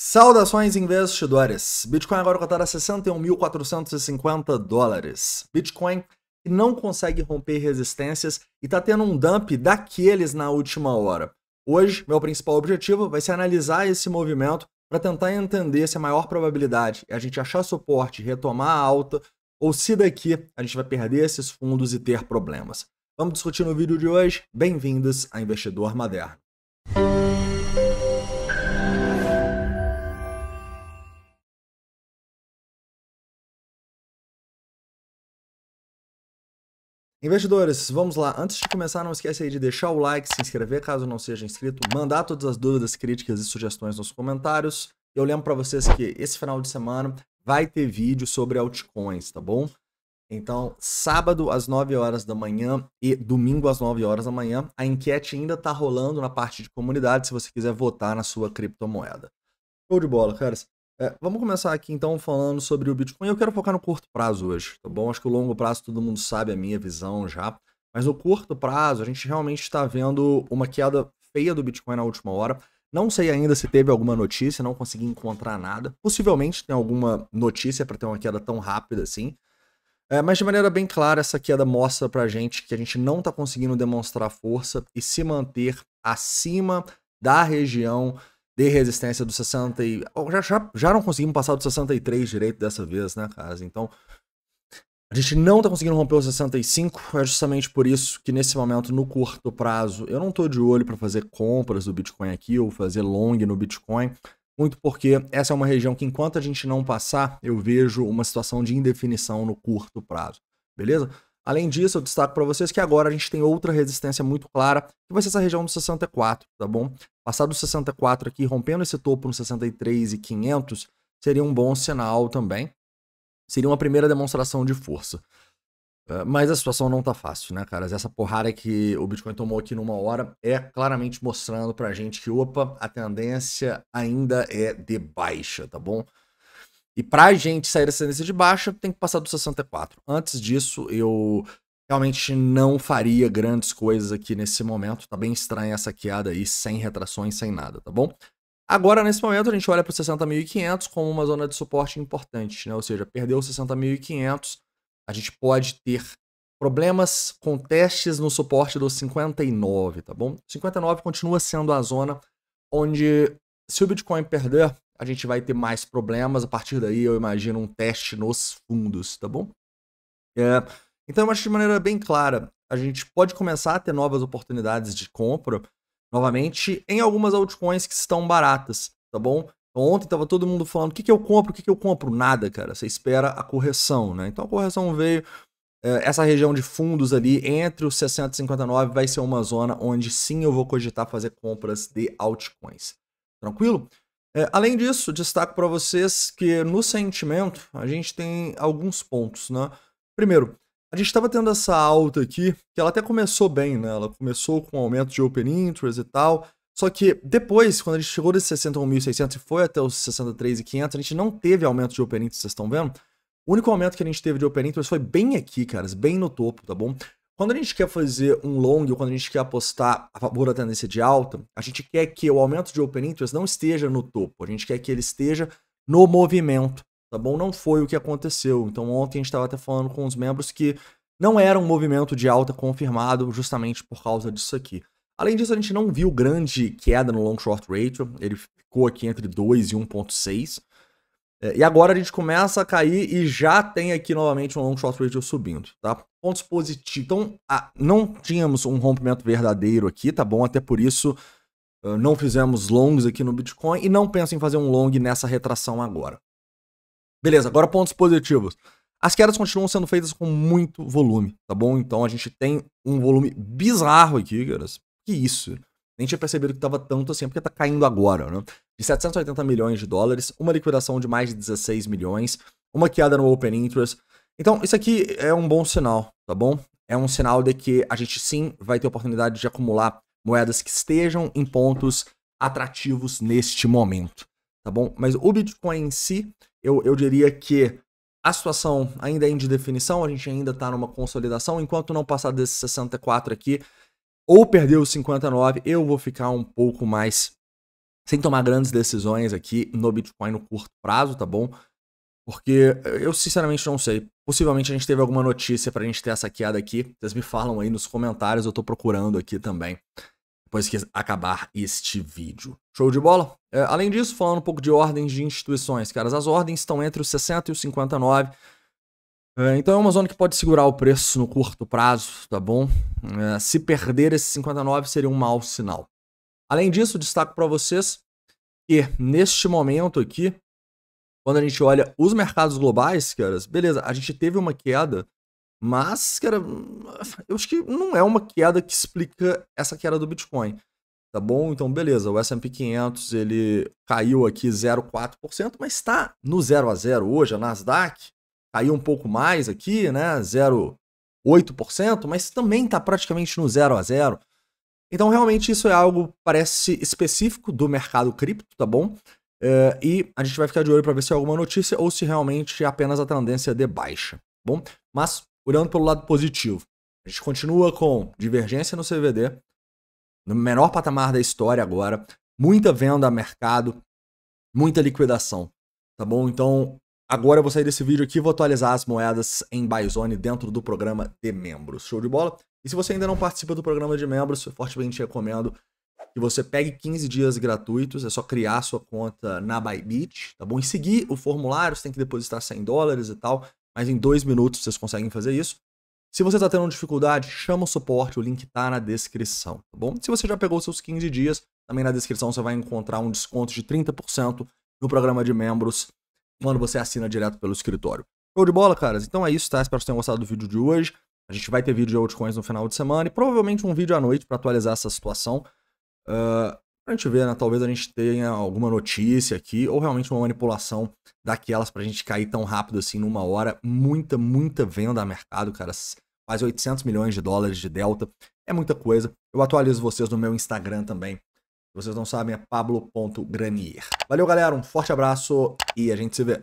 Saudações investidores! Bitcoin agora cotada a 61.450 dólares. Bitcoin que não consegue romper resistências e está tendo um dump daqueles na última hora. Hoje, meu principal objetivo vai ser analisar esse movimento para tentar entender se a maior probabilidade é a gente achar suporte, retomar a alta, ou se daqui a gente vai perder esses fundos e ter problemas. Vamos discutir no vídeo de hoje. Bem-vindos a Investidor Moderno. Investidores, vamos lá. Antes de começar, não esquece aí de deixar o like, se inscrever caso não seja inscrito, mandar todas as dúvidas, críticas e sugestões nos comentários. Eu lembro para vocês que esse final de semana vai ter vídeo sobre altcoins, tá bom? Então, sábado às 9 horas da manhã e domingo às 9 horas da manhã, a enquete ainda tá rolando na parte de comunidade, se você quiser votar na sua criptomoeda. Show de bola, caras. É, vamos começar aqui então falando sobre o Bitcoin. Eu quero focar no curto prazo hoje, tá bom? Acho que o longo prazo todo mundo sabe a minha visão já. Mas no curto prazo, a gente realmente está vendo uma queda feia do Bitcoin na última hora. Não sei ainda se teve alguma notícia, não consegui encontrar nada. Possivelmente tem alguma notícia para ter uma queda tão rápida assim. É, mas de maneira bem clara, essa queda mostra para gente que a gente não está conseguindo demonstrar força e se manter acima da região de resistência do 60 e... Já, já, já não conseguimos passar do 63 direito dessa vez, né, casa? Então, a gente não tá conseguindo romper o 65, é justamente por isso que nesse momento, no curto prazo, eu não tô de olho para fazer compras do Bitcoin aqui ou fazer long no Bitcoin, muito porque essa é uma região que enquanto a gente não passar, eu vejo uma situação de indefinição no curto prazo, beleza? Além disso, eu destaco para vocês que agora a gente tem outra resistência muito clara, que vai ser essa região dos 64, tá bom? Passado o 64 aqui, rompendo esse topo no 63 e 500, seria um bom sinal também. Seria uma primeira demonstração de força. Eh, mas a situação não tá fácil, né, caras? Essa porrada que o Bitcoin tomou aqui numa hora é claramente mostrando pra gente que, opa, a tendência ainda é de baixa, tá bom? E pra gente sair dessa tendência de baixa, tem que passar do 64. Antes disso, eu realmente não faria grandes coisas aqui nesse momento. Tá bem estranha essa queada aí, sem retrações, sem nada, tá bom? Agora, nesse momento, a gente olha para 60.500 como uma zona de suporte importante, né? Ou seja, perdeu 60.500, a gente pode ter problemas com testes no suporte do 59, tá bom? 59 continua sendo a zona onde, se o Bitcoin perder, a gente vai ter mais problemas. A partir daí, eu imagino um teste nos fundos, tá bom? É, então, eu acho de maneira bem clara, a gente pode começar a ter novas oportunidades de compra, novamente, em algumas altcoins que estão baratas, tá bom? Então, ontem estava todo mundo falando, o que, que eu compro, o que, que eu compro? Nada, cara, você espera a correção, né? Então, a correção veio, é, essa região de fundos ali entre os 60 e 59 vai ser uma zona onde sim eu vou cogitar fazer compras de altcoins. Tranquilo? É, além disso, destaco para vocês que no sentimento a gente tem alguns pontos, né? Primeiro, a gente estava tendo essa alta aqui, que ela até começou bem, né? Ela começou com um aumento de open interest e tal, só que depois, quando a gente chegou desse 61.600 e foi até os 63.500, a gente não teve aumento de open interest, vocês estão vendo? O único aumento que a gente teve de open interest foi bem aqui, caras, bem no topo, tá bom? Quando a gente quer fazer um long, ou quando a gente quer apostar a favor da tendência de alta, a gente quer que o aumento de open interest não esteja no topo, a gente quer que ele esteja no movimento, tá bom? Não foi o que aconteceu. Então ontem a gente estava até falando com os membros que não era um movimento de alta confirmado justamente por causa disso aqui. Além disso, a gente não viu grande queda no long short ratio, ele ficou aqui entre 2 e 1.6. É, e agora a gente começa a cair e já tem aqui novamente um long short ratio subindo, tá? Pontos positivos. Então, não tínhamos um rompimento verdadeiro aqui, tá bom? Até por isso não fizemos longs aqui no Bitcoin e não penso em fazer um long nessa retração agora. Beleza, agora pontos positivos. As quedas continuam sendo feitas com muito volume, tá bom? Então a gente tem um volume bizarro aqui, caras. Que isso? nem tinha percebido que estava tanto assim, porque está caindo agora, né? De 780 milhões de dólares, uma liquidação de mais de 16 milhões, uma queda no open interest. Então, isso aqui é um bom sinal, tá bom? É um sinal de que a gente sim vai ter oportunidade de acumular moedas que estejam em pontos atrativos neste momento, tá bom? Mas o Bitcoin em si, eu, eu diria que a situação ainda é indefinição. de definição, a gente ainda está numa consolidação, enquanto não passar desses 64 aqui, ou perder os 59, eu vou ficar um pouco mais sem tomar grandes decisões aqui no Bitcoin no curto prazo, tá bom? Porque eu sinceramente não sei. Possivelmente a gente teve alguma notícia pra gente ter essa queda aqui. Vocês me falam aí nos comentários, eu tô procurando aqui também. Depois que acabar este vídeo. Show de bola? É, além disso, falando um pouco de ordens de instituições, caras, as ordens estão entre os 60 e os 59. É, então é uma zona que pode segurar o preço no curto prazo, tá bom? É, se perder esse 59 seria um mau sinal. Além disso, destaco para vocês que neste momento aqui, quando a gente olha os mercados globais, caras, beleza, a gente teve uma queda, mas, cara, eu acho que não é uma queda que explica essa queda do Bitcoin. Tá bom? Então, beleza, o S&P 500, ele caiu aqui 0,4%, mas está no 0 a 0 hoje, a Nasdaq, caiu um pouco mais aqui, né? 0,8%, mas também está praticamente no 0 a 0. Então, realmente, isso é algo, parece, específico do mercado cripto, tá bom? É, e a gente vai ficar de olho para ver se é alguma notícia ou se realmente é apenas a tendência de baixa, tá bom? Mas, olhando pelo lado positivo, a gente continua com divergência no CVD, no menor patamar da história agora, muita venda a mercado, muita liquidação, tá bom? Então, Agora eu vou sair desse vídeo aqui e vou atualizar as moedas em Byzone dentro do programa de membros. Show de bola? E se você ainda não participa do programa de membros, fortemente recomendo que você pegue 15 dias gratuitos, é só criar sua conta na Bybit, tá bom? E seguir o formulário, você tem que depositar 100 dólares e tal, mas em dois minutos vocês conseguem fazer isso. Se você está tendo dificuldade, chama o suporte, o link está na descrição, tá bom? Se você já pegou seus 15 dias, também na descrição você vai encontrar um desconto de 30% no programa de membros quando você assina direto pelo escritório. Show de bola, caras. Então é isso, tá? Espero que vocês tenham gostado do vídeo de hoje. A gente vai ter vídeo de altcoins no final de semana e provavelmente um vídeo à noite para atualizar essa situação. Uh, pra gente ver, né? Talvez a gente tenha alguma notícia aqui ou realmente uma manipulação daquelas pra gente cair tão rápido assim numa hora. Muita, muita venda a mercado, cara. Quase 800 milhões de dólares de delta. É muita coisa. Eu atualizo vocês no meu Instagram também vocês não sabem, é pablo.granier. Valeu, galera, um forte abraço e a gente se vê.